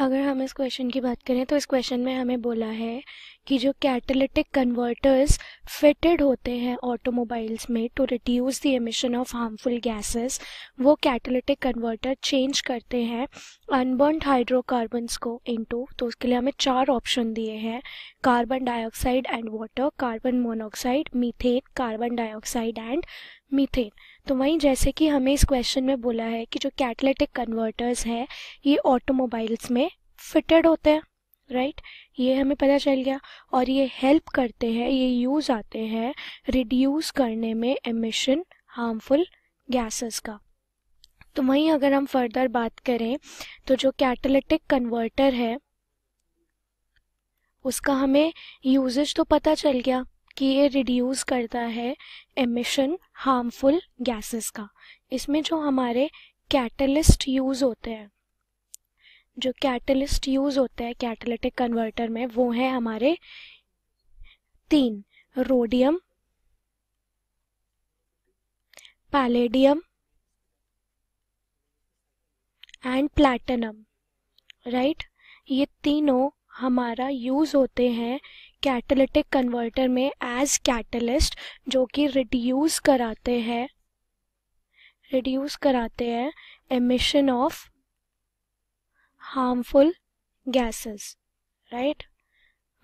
अगर हम इस क्वेश्चन की बात करें तो इस क्वेश्चन में हमें बोला है कि जो कैटलिटिक कन्वर्टर्स फिटेड होते हैं ऑटोमोबाइल्स में to reduce the emission of harmful gases वो कैटलिटिक कन्वर्टर चेंज करते हैं अनबर्न हाइड्रोकार्बन्स को इनटू तो उसके लिए हमें चार ऑप्शन दिए हैं carbon dioxide and water carbon monoxide methane carbon dioxide and methane तो वहीं जैसे कि हमें इस क्वेश्चन में बोला है कि जो कैटलेटिक कन्वर्टर्स हैं ये ऑटोमोबाइल्स में फिटेड होते हैं राइट right? ये हमें पता चल गया और ये हेल्प करते हैं ये यूज़ आते हैं रिड्यूस करने में एमिशन हार्मफुल गैसेस का तो वहीं अगर हम फर्दर बात करें तो जो कैटलिटिक कन्वर्टर है उसका हमें यूजेज तो पता चल गया कि ये रिड्यूस करता है एमिशन हार्मफुल गैसेस का इसमें जो हमारे कैटलिस्ट यूज़ होते हैं जो कैटलिस्ट यूज़ होते हैं कैटलिटिक कन्वर्टर में वो है हमारे तीन rhodium palladium and platinum right ये तीनों हमारा यूज़ होते हैं कैटलिटिक कन्वर्टर में एज कैटलिस्ट जो कि रिड्यूस कराते हैं रिड्यूस कराते हैं emission of harmful gases right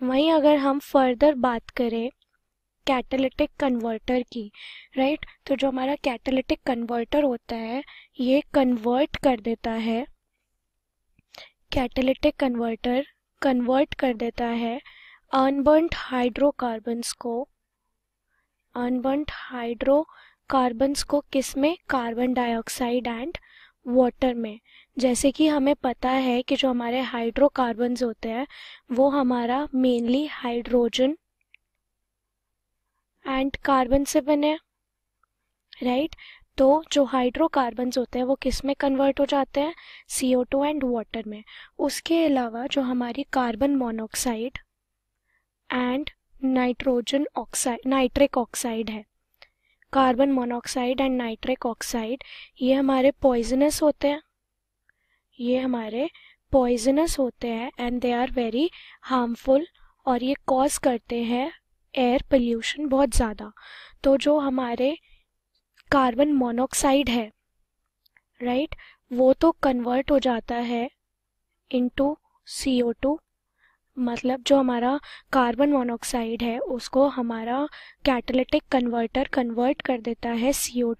वहीं अगर हम फर्दर बात करें कैटलिटिक कन्वर्टर की राइट right? तो जो हमारा कैटलिटिक कन्वर्टर होता है ये कन्वर्ट कर देता है कैटलिटिक कन्वर्टर कन्वर्ट कर देता है अनबर्नड हाइड्रोकार्बन्स को अनबर्नड हाइड्रोकार्बन्स को किस में कार्बन डाइऑक्साइड एंड वाटर में जैसे कि हमें पता है कि जो हमारे हाइड्रोकार्बन्स होते हैं वो हमारा मेनली हाइड्रोजन एंड कार्बन से बने राइट तो जो हाइड्रोकार्बन्स होते हैं वो किस में कन्वर्ट हो जाते हैं C O two and water में उसके अलावा जो हमारी carbon monoxide nitrogen oxide nitric oxide है carbon monoxide and nitric oxide ये हमारे पॉइजनस होते हैं ये हमारे पॉइजनस होते हैं and they are very harmful और ये कॉज करते हैं एयर पोल्यूशन बहुत ज़्यादा तो जो हमारे कार्बन मोनोऑक्साइड है राइट right? वो तो कन्वर्ट हो जाता है इनटू सी ओ टू मतलब जो हमारा कार्बन मोनोक्साइड है उसको हमारा कैटलिटिक कन्वर्टर कन्वर्ट कर देता है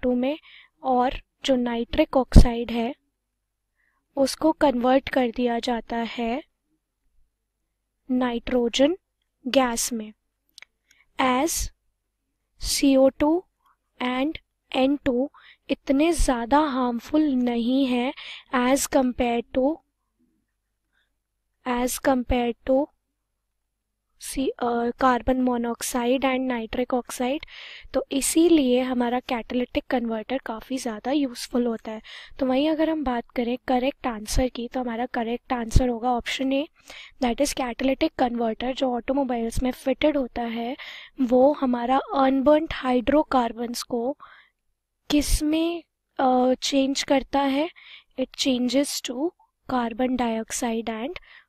टू में और जो नाइट्रिक ऑक्साइड है उसको कन्वर्ट कर दिया जाता है नाइट्रोजन गैस में as C O two and N two इतने ज़्यादा हार्मफुल नहीं हैं as compare to as compared to C carbon monoxide and nitric oxide तो इसीलिए हमारा कैटलिटिक कन्वर्टर काफ़ी ज़्यादा यूज़फुल होता है तो वहीं अगर हम बात करें करेक्ट आंसर की तो हमारा करेक्ट आंसर होगा option A that is catalytic converter जो ऑटोमोबाइल्स में फिटेड होता है वो हमारा अनबर्नड हाइड्रोकार्बन्स को किस में चेंज uh, करता है it changes to carbon dioxide and